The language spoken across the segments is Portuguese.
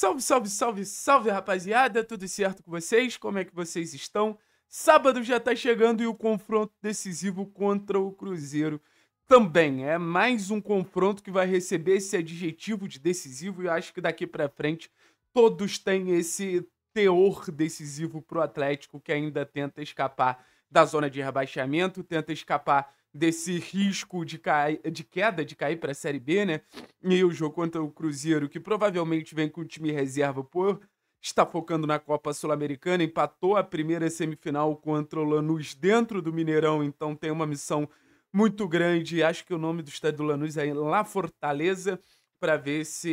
Salve, salve, salve, salve, rapaziada! Tudo certo com vocês? Como é que vocês estão? Sábado já tá chegando e o confronto decisivo contra o Cruzeiro também. É mais um confronto que vai receber esse adjetivo de decisivo e acho que daqui para frente todos têm esse teor decisivo pro Atlético que ainda tenta escapar da zona de rebaixamento, tenta escapar desse risco de, cair, de queda, de cair para a Série B, né? E o jogo contra o Cruzeiro, que provavelmente vem com o time reserva por está focando na Copa Sul-Americana, empatou a primeira semifinal contra o Lanús dentro do Mineirão, então tem uma missão muito grande. Acho que o nome do estádio do Lanús é La Fortaleza, para ver se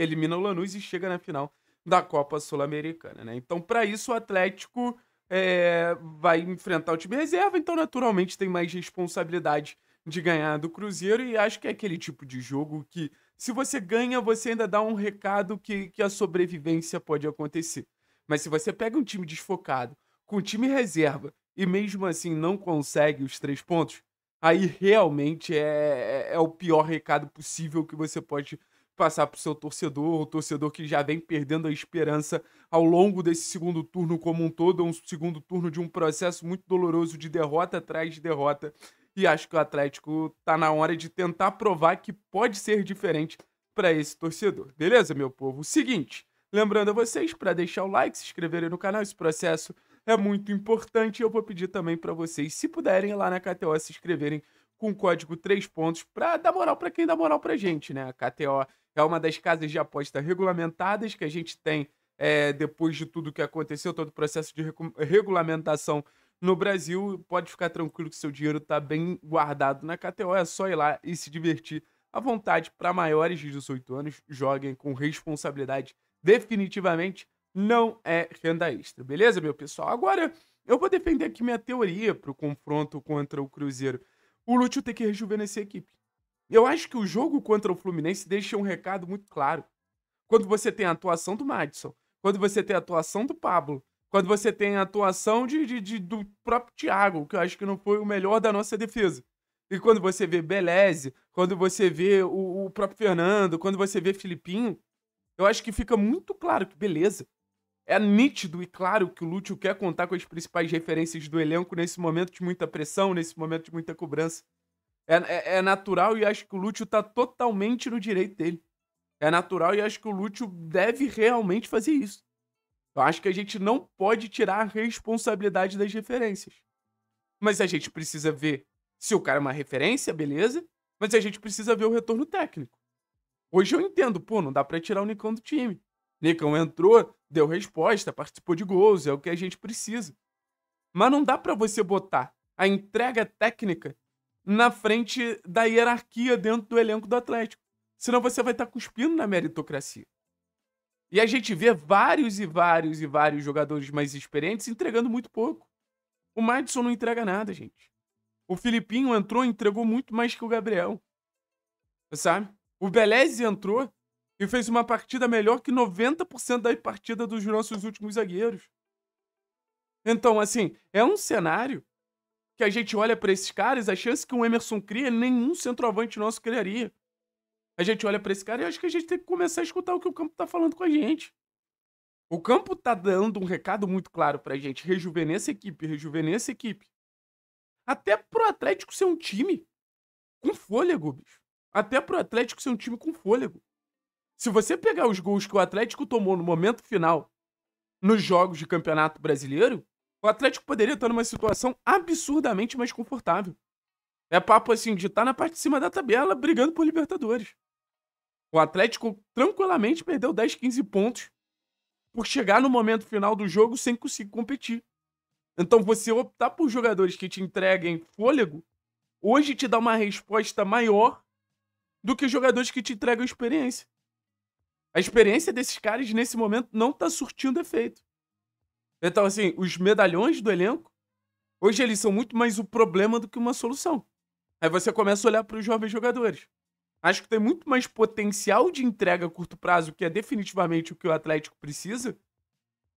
elimina o Lanús e chega na final da Copa Sul-Americana, né? Então, para isso, o Atlético é, vai enfrentar o time reserva, então naturalmente tem mais responsabilidade de ganhar do Cruzeiro e acho que é aquele tipo de jogo que se você ganha, você ainda dá um recado que, que a sobrevivência pode acontecer. Mas se você pega um time desfocado, com time reserva e mesmo assim não consegue os três pontos, aí realmente é, é, é o pior recado possível que você pode passar para o seu torcedor, o torcedor que já vem perdendo a esperança ao longo desse segundo turno como um todo, é um segundo turno de um processo muito doloroso de derrota atrás de derrota. E acho que o Atlético tá na hora de tentar provar que pode ser diferente para esse torcedor. Beleza, meu povo? Seguinte, lembrando a vocês para deixar o like, se inscreverem no canal, esse processo é muito importante. Eu vou pedir também para vocês, se puderem, lá na KTO se inscreverem com o código 3 pontos para dar moral para quem dá moral para gente, né? A KTO é uma das casas de aposta regulamentadas que a gente tem é, depois de tudo que aconteceu, todo o processo de regulamentação no Brasil. Pode ficar tranquilo que seu dinheiro está bem guardado na KTO, é só ir lá e se divertir à vontade. Para maiores de 18 anos, joguem com responsabilidade. Definitivamente não é renda extra, beleza, meu pessoal? Agora eu vou defender aqui minha teoria para o confronto contra o Cruzeiro. O Lúcio tem que rejuvenescer a equipe. Eu acho que o jogo contra o Fluminense deixa um recado muito claro. Quando você tem a atuação do Madison, quando você tem a atuação do Pablo, quando você tem a atuação de, de, de do próprio Thiago, que eu acho que não foi o melhor da nossa defesa. E quando você vê Beleze, quando você vê o, o, próprio Fernando, quando você vê Filipinho, eu acho que fica muito claro que, beleza, é nítido e claro que o Lúcio quer contar com as principais referências do elenco nesse momento de muita pressão, nesse momento de muita cobrança. É, é, é, natural e acho que o Lúcio tá totalmente no direito dele. É natural e acho que o Lúcio deve realmente fazer isso. Eu acho que a gente não pode tirar a responsabilidade das referências. Mas a gente precisa ver se o cara é uma referência, beleza. Mas a gente precisa ver o retorno técnico. Hoje eu entendo, pô, não dá pra tirar o Nicão do time. Nicão entrou, deu resposta, participou de gols, é o que a gente precisa. Mas não dá para você botar a entrega técnica na frente da hierarquia dentro do elenco do Atlético. Senão você vai estar tá cuspindo na meritocracia. E a gente vê vários e vários e vários jogadores mais experientes entregando muito pouco. O Madison não entrega nada, gente. O Filipinho entrou e entregou muito mais que o Gabriel. Sabe? O Beleze entrou e fez uma partida melhor que 90% da partida dos nossos últimos zagueiros. Então, assim, é um cenário que a gente olha para esses caras, a chance que o Emerson cria, nenhum centroavante nosso criaria. A gente olha para esse cara e acho que a gente tem que começar a escutar o que o campo tá falando com a gente. O campo tá dando um recado muito claro pra gente. Rejuvenesce a equipe, rejuvenesce a equipe. Até pro Atlético ser um time com fôlego, bicho. Até pro Atlético ser um time com fôlego. Se você pegar os gols que o Atlético tomou no momento final nos jogos de Campeonato Brasileiro, o Atlético poderia estar numa situação absurdamente mais confortável. É papo assim de estar tá na parte de cima da tabela brigando por Libertadores. O Atlético tranquilamente perdeu 10, 15 pontos por chegar no momento final do jogo sem conseguir competir. Então você optar por jogadores que te entreguem fôlego hoje te dá uma resposta maior do que jogadores que te entregam experiência. A experiência desses caras nesse momento não está surtindo efeito. Então, assim, os medalhões do elenco, hoje eles são muito mais o problema do que uma solução. Aí você começa a olhar para os jovens jogadores. Acho que tem muito mais potencial de entrega a curto prazo, que é definitivamente o que o Atlético precisa,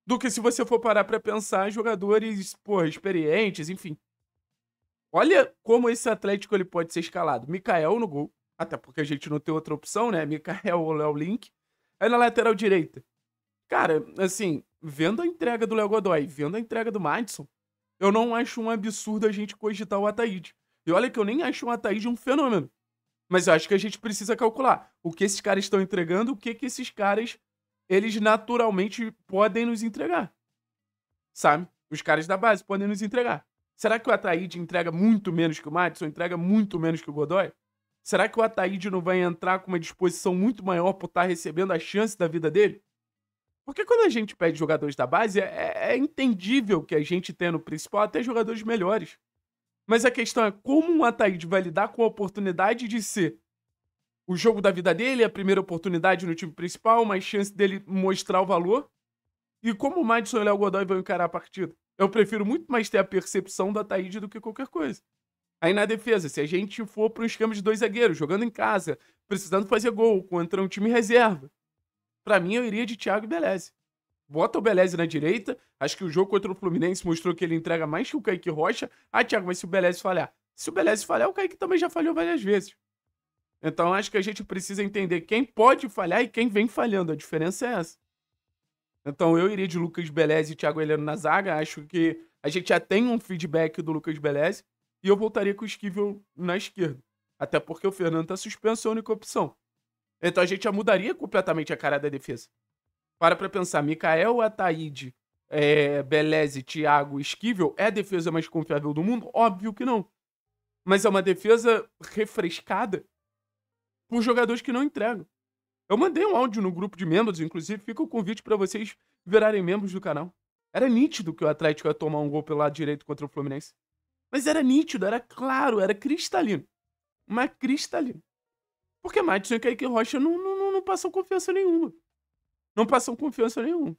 do que se você for parar para pensar jogadores, porra, experientes, enfim. Olha como esse Atlético ele pode ser escalado. Mikael no gol, até porque a gente não tem outra opção, né? Mikael ou Léo Link. Aí na lateral direita. Cara, assim, Vendo a entrega do Léo Godoy, vendo a entrega do Madison, eu não acho um absurdo a gente cogitar o Ataíde. E olha que eu nem acho o Ataíde um fenômeno. Mas eu acho que a gente precisa calcular o que esses caras estão entregando, o que, que esses caras, eles naturalmente podem nos entregar. Sabe? Os caras da base podem nos entregar. Será que o Ataíde entrega muito menos que o Madison? Entrega muito menos que o Godoy? Será que o Ataíde não vai entrar com uma disposição muito maior por estar tá recebendo a chance da vida dele? Porque quando a gente pede jogadores da base, é, é, é entendível que a gente tenha no principal até jogadores melhores. Mas a questão é como um Ataíde vai lidar com a oportunidade de ser o jogo da vida dele, a primeira oportunidade no time principal, uma chance dele mostrar o valor. E como o Madison e o Léo Godoy vão encarar a partida? Eu prefiro muito mais ter a percepção do Ataíde do que qualquer coisa. Aí na defesa, se a gente for para um esquema de dois zagueiros, jogando em casa, precisando fazer gol, contra um time reserva, para mim, eu iria de Thiago e Beleze. Bota o Beleze na direita. Acho que o jogo contra o Fluminense mostrou que ele entrega mais que o Kaique Rocha. Ah, Thiago, mas se o Beleze falhar? Se o Beleze falhar, o Kaique também já falhou várias vezes. Então, acho que a gente precisa entender quem pode falhar e quem vem falhando. A diferença é essa. Então, eu iria de Lucas Beleze e Thiago Heleno na zaga. Acho que a gente já tem um feedback do Lucas Beleze. E eu voltaria com o Esquivel na esquerda. Até porque o Fernando tá suspenso, é a única opção. Então a gente já mudaria completamente a cara da defesa. Para pra pensar, Mikael Ataíde, é, Beleze, Thiago, Esquivel, é a defesa mais confiável do mundo? Óbvio que não. Mas é uma defesa refrescada por jogadores que não entregam. Eu mandei um áudio no grupo de membros, inclusive, fica o convite para vocês virarem membros do canal. Era nítido que o Atlético ia tomar um gol pelo lado direito contra o Fluminense. Mas era nítido, era claro, era cristalino. Mas cristalino. Porque Matheus e Kaique Rocha não, não, não passam confiança nenhuma. Não passam confiança nenhuma.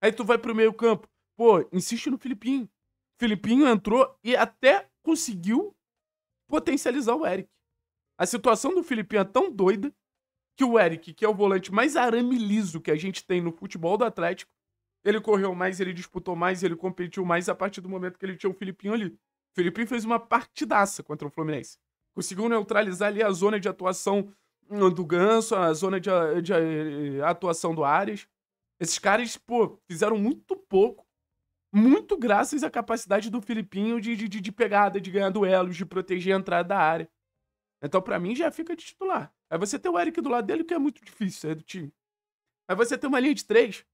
Aí tu vai pro meio campo. Pô, insiste no Filipinho. Filipinho entrou e até conseguiu potencializar o Eric. A situação do Filipinho é tão doida que o Eric, que é o volante mais arame liso que a gente tem no futebol do Atlético, ele correu mais, ele disputou mais, ele competiu mais a partir do momento que ele tinha o Filipinho ali. O Filipinho fez uma partidaça contra o Fluminense. Conseguiu neutralizar ali a zona de atuação do Ganso, a zona de, eh, de eh, atuação do ares Esses caras, pô, fizeram muito pouco, muito graças à capacidade do Filipinho de, de, de pegada, de ganhar duelos, de proteger a entrada da área. Então, para mim, já fica de titular. Aí você tem o Eric do lado dele, que é muito difícil, é do time. Aí você tem uma linha de três.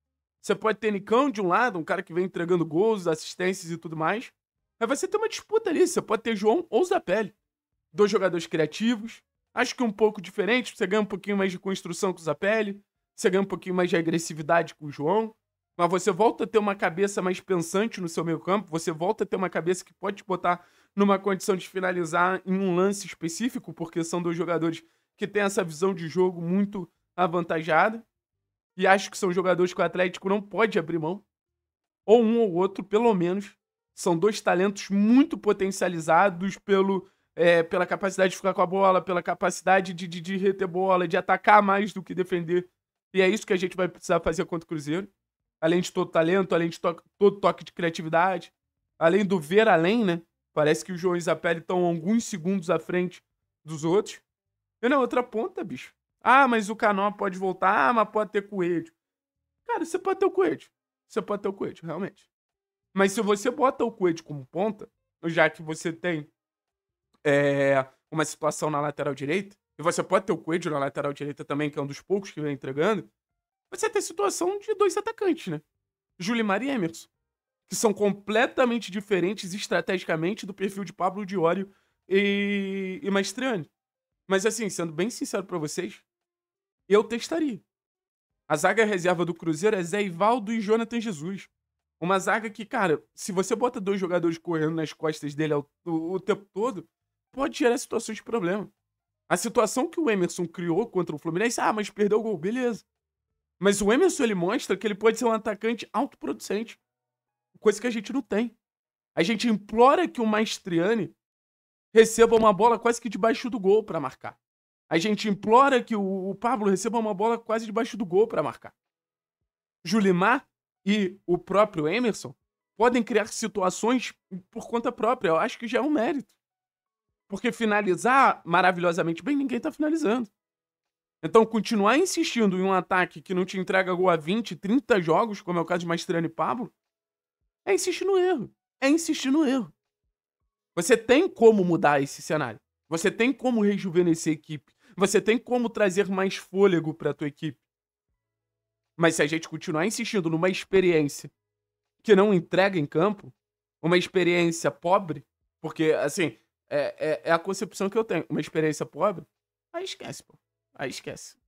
Você pode ter Nicão de um lado, um cara que vem entregando gols, assistências e tudo mais. Aí você tem uma disputa ali. Você pode ter João ou Zapelli. Dois jogadores criativos, Acho que um pouco diferente, você ganha um pouquinho mais de construção com o Zapelli, você ganha um pouquinho mais de agressividade com o João, mas você volta a ter uma cabeça mais pensante no seu meio campo, você volta a ter uma cabeça que pode te botar numa condição de finalizar em um lance específico, porque são dois jogadores que têm essa visão de jogo muito avantajada, e acho que são jogadores que o Atlético não pode abrir mão, ou um ou outro, pelo menos, são dois talentos muito potencializados pelo é, pela capacidade de ficar com a bola, pela capacidade de, de, de reter bola, de atacar mais do que defender. E é isso que a gente vai precisar fazer contra o Cruzeiro. Além de todo talento, além de to todo toque de criatividade, além do ver além, né? Parece que o João e Isapelli estão alguns segundos à frente dos outros. E na outra ponta, bicho. Ah, mas o Canó pode voltar, ah, mas pode ter coelho. Cara, você pode ter o coelho. Você pode ter o coelho, realmente. Mas se você bota o coelho como ponta, já que você tem é, uma situação na lateral direita, e você pode ter o Coelho na lateral direita também, que é um dos poucos que vem entregando, você tem situação de dois atacantes, né? Júlio e Emerson, que são completamente diferentes estrategicamente do perfil de Pablo Diório e, e Maestriani. Mas assim, sendo bem sincero para vocês, eu testaria. A zaga reserva do Cruzeiro é Zé Ivaldo e Jonathan Jesus. Uma zaga que, cara, se você bota dois jogadores correndo nas costas dele o, o, o tempo todo, pode gerar situações de problema. A situação que o Emerson criou contra o Fluminense, ah, mas perdeu o gol, beleza. Mas o Emerson, ele mostra que ele pode ser um atacante autoproducente. Coisa que a gente não tem. A gente implora que o Maestriani receba uma bola quase que debaixo do gol para marcar. A gente implora que o, o Pablo receba uma bola quase debaixo do gol para marcar. Julimar e o próprio Emerson podem criar situações por conta própria. Eu acho que já é um mérito. Porque finalizar maravilhosamente bem, ninguém tá finalizando. Então, continuar insistindo em um ataque que não te entrega gol a 20, 30 jogos, como é o caso de Mastriano e Pablo, é insistir no erro. É insistir no erro. Você tem como mudar esse cenário. Você tem como rejuvenescer a equipe. Você tem como trazer mais fôlego para tua equipe. Mas se a gente continuar insistindo numa experiência que não entrega em campo, uma experiência pobre, porque, assim, é, é, é a concepção que eu tenho. Uma experiência pobre, aí esquece, pô. Aí esquece.